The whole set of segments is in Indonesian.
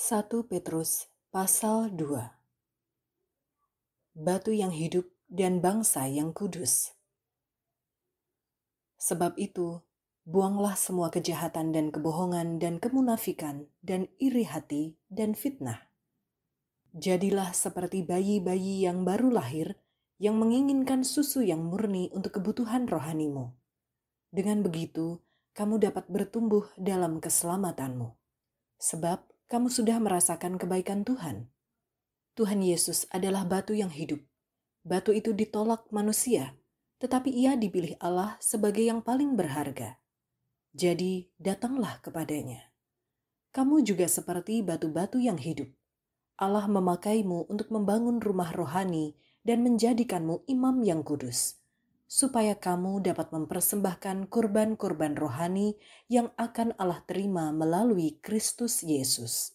1 Petrus pasal 2 Batu yang hidup dan bangsa yang kudus. Sebab itu, buanglah semua kejahatan dan kebohongan dan kemunafikan dan iri hati dan fitnah. Jadilah seperti bayi-bayi yang baru lahir yang menginginkan susu yang murni untuk kebutuhan rohanimu. Dengan begitu, kamu dapat bertumbuh dalam keselamatanmu. Sebab kamu sudah merasakan kebaikan Tuhan. Tuhan Yesus adalah batu yang hidup. Batu itu ditolak manusia, tetapi ia dipilih Allah sebagai yang paling berharga. Jadi, datanglah kepadanya. Kamu juga seperti batu-batu yang hidup. Allah memakaimu untuk membangun rumah rohani dan menjadikanmu imam yang kudus supaya kamu dapat mempersembahkan kurban-kurban rohani yang akan Allah terima melalui Kristus Yesus.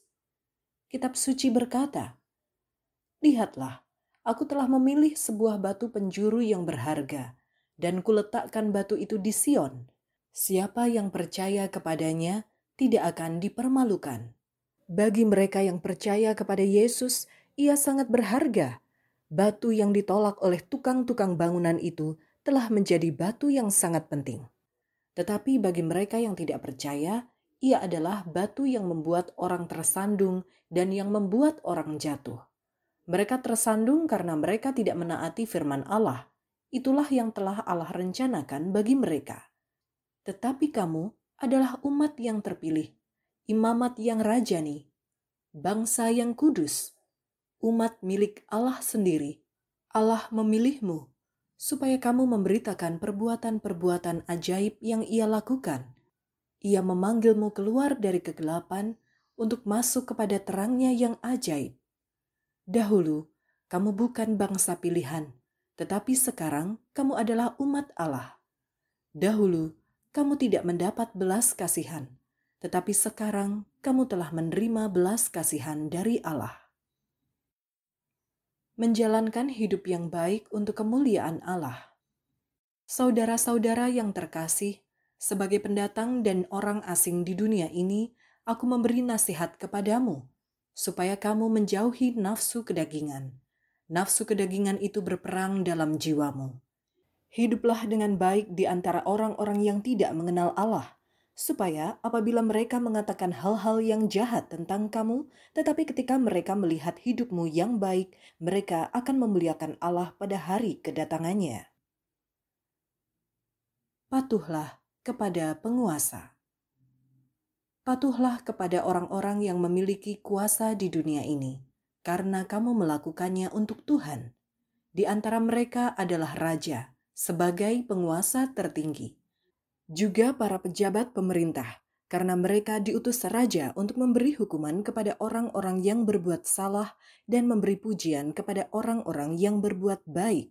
Kitab suci berkata, "Lihatlah, aku telah memilih sebuah batu penjuru yang berharga, dan kuletakkan batu itu di Sion. Siapa yang percaya kepadanya tidak akan dipermalukan." Bagi mereka yang percaya kepada Yesus, ia sangat berharga. Batu yang ditolak oleh tukang-tukang bangunan itu telah menjadi batu yang sangat penting. Tetapi bagi mereka yang tidak percaya, ia adalah batu yang membuat orang tersandung dan yang membuat orang jatuh. Mereka tersandung karena mereka tidak menaati firman Allah. Itulah yang telah Allah rencanakan bagi mereka. Tetapi kamu adalah umat yang terpilih, imamat yang rajani, bangsa yang kudus, umat milik Allah sendiri. Allah memilihmu supaya kamu memberitakan perbuatan-perbuatan ajaib yang ia lakukan. Ia memanggilmu keluar dari kegelapan untuk masuk kepada terangnya yang ajaib. Dahulu, kamu bukan bangsa pilihan, tetapi sekarang kamu adalah umat Allah. Dahulu, kamu tidak mendapat belas kasihan, tetapi sekarang kamu telah menerima belas kasihan dari Allah menjalankan hidup yang baik untuk kemuliaan Allah. Saudara-saudara yang terkasih, sebagai pendatang dan orang asing di dunia ini, aku memberi nasihat kepadamu, supaya kamu menjauhi nafsu kedagingan. Nafsu kedagingan itu berperang dalam jiwamu. Hiduplah dengan baik di antara orang-orang yang tidak mengenal Allah, supaya apabila mereka mengatakan hal-hal yang jahat tentang kamu, tetapi ketika mereka melihat hidupmu yang baik, mereka akan memuliakan Allah pada hari kedatangannya. Patuhlah kepada penguasa. Patuhlah kepada orang-orang yang memiliki kuasa di dunia ini, karena kamu melakukannya untuk Tuhan. Di antara mereka adalah raja, sebagai penguasa tertinggi juga para pejabat pemerintah, karena mereka diutus raja untuk memberi hukuman kepada orang-orang yang berbuat salah dan memberi pujian kepada orang-orang yang berbuat baik.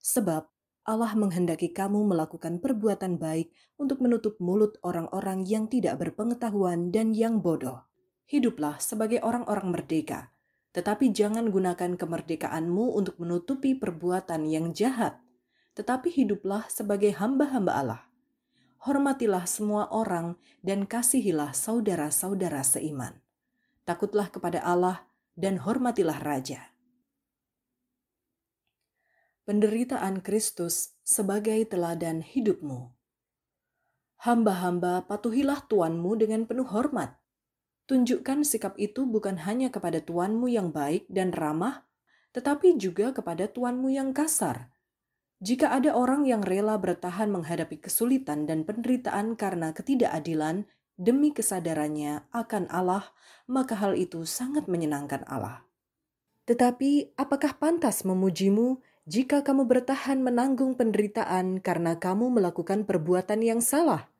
Sebab Allah menghendaki kamu melakukan perbuatan baik untuk menutup mulut orang-orang yang tidak berpengetahuan dan yang bodoh. Hiduplah sebagai orang-orang merdeka, tetapi jangan gunakan kemerdekaanmu untuk menutupi perbuatan yang jahat. Tetapi hiduplah sebagai hamba-hamba Allah, hormatilah semua orang dan kasihilah saudara-saudara seiman. Takutlah kepada Allah dan hormatilah raja. Penderitaan Kristus sebagai teladan hidupmu. Hamba-hamba, patuhilah tuanmu dengan penuh hormat. Tunjukkan sikap itu bukan hanya kepada tuanmu yang baik dan ramah, tetapi juga kepada tuanmu yang kasar, jika ada orang yang rela bertahan menghadapi kesulitan dan penderitaan karena ketidakadilan demi kesadarannya akan Allah, maka hal itu sangat menyenangkan Allah. Tetapi, apakah pantas memujimu jika kamu bertahan menanggung penderitaan karena kamu melakukan perbuatan yang salah?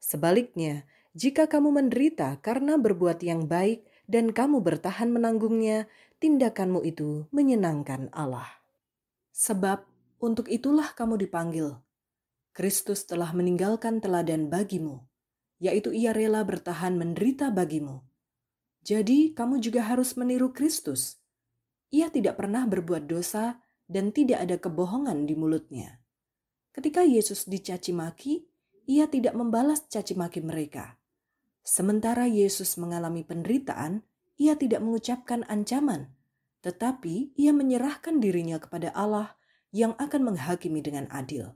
Sebaliknya, jika kamu menderita karena berbuat yang baik dan kamu bertahan menanggungnya, tindakanmu itu menyenangkan Allah. Sebab untuk itulah kamu dipanggil. Kristus telah meninggalkan teladan bagimu, yaitu ia rela bertahan menderita bagimu. Jadi kamu juga harus meniru Kristus. Ia tidak pernah berbuat dosa dan tidak ada kebohongan di mulutnya. Ketika Yesus dicaci maki, ia tidak membalas caci maki mereka. Sementara Yesus mengalami penderitaan, ia tidak mengucapkan ancaman, tetapi ia menyerahkan dirinya kepada Allah yang akan menghakimi dengan adil.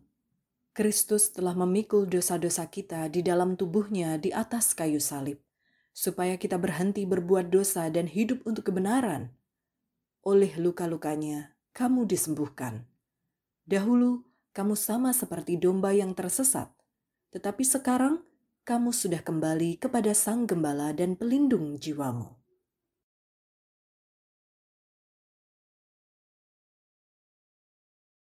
Kristus telah memikul dosa-dosa kita di dalam tubuhnya di atas kayu salib, supaya kita berhenti berbuat dosa dan hidup untuk kebenaran. Oleh luka-lukanya, kamu disembuhkan. Dahulu, kamu sama seperti domba yang tersesat, tetapi sekarang kamu sudah kembali kepada Sang Gembala dan Pelindung jiwamu.